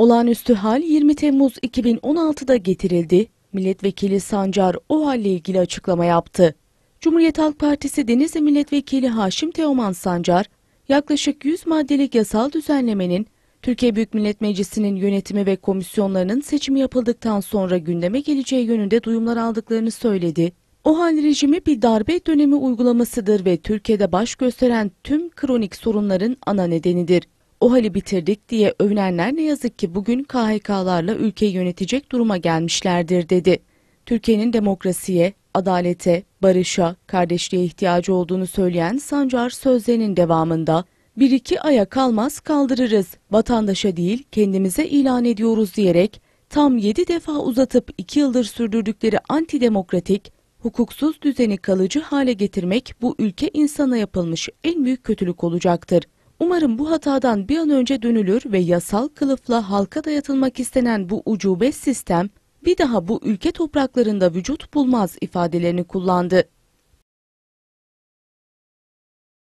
Olağanüstü hal 20 Temmuz 2016'da getirildi. Milletvekili Sancar o halle ilgili açıklama yaptı. Cumhuriyet Halk Partisi Denizli Milletvekili Haşim Teoman Sancar, yaklaşık 100 maddelik yasal düzenlemenin Türkiye Büyük Millet Meclisi'nin yönetimi ve komisyonlarının seçimi yapıldıktan sonra gündeme geleceği yönünde duyumlar aldıklarını söyledi. O hal rejimi bir darbe dönemi uygulamasıdır ve Türkiye'de baş gösteren tüm kronik sorunların ana nedenidir. O hali bitirdik diye övünenler ne yazık ki bugün KHK'larla ülkeyi yönetecek duruma gelmişlerdir dedi. Türkiye'nin demokrasiye, adalete, barışa, kardeşliğe ihtiyacı olduğunu söyleyen Sancar sözlerinin devamında bir iki aya kalmaz kaldırırız, vatandaşa değil kendimize ilan ediyoruz diyerek tam yedi defa uzatıp iki yıldır sürdürdükleri antidemokratik, hukuksuz düzeni kalıcı hale getirmek bu ülke insana yapılmış en büyük kötülük olacaktır. Umarım bu hatadan bir an önce dönülür ve yasal kılıfla halka dayatılmak istenen bu ucube sistem bir daha bu ülke topraklarında vücut bulmaz ifadelerini kullandı.